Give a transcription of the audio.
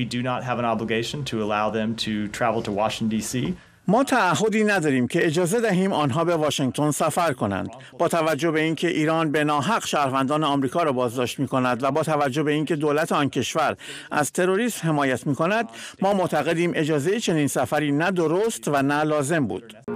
have obligation Washington ما تعهدی نداریم که اجازه دهیم آنها به واشنگتن سفر کنند با توجه به اینکه ایران به ناحق شهروندان آمریکا را بازداشت می کند و با توجه به اینکه دولت آن کشور از تروریسم حمایت می کند ما معتقدیم اجازه چنین سفری نه درست و نه لازم بود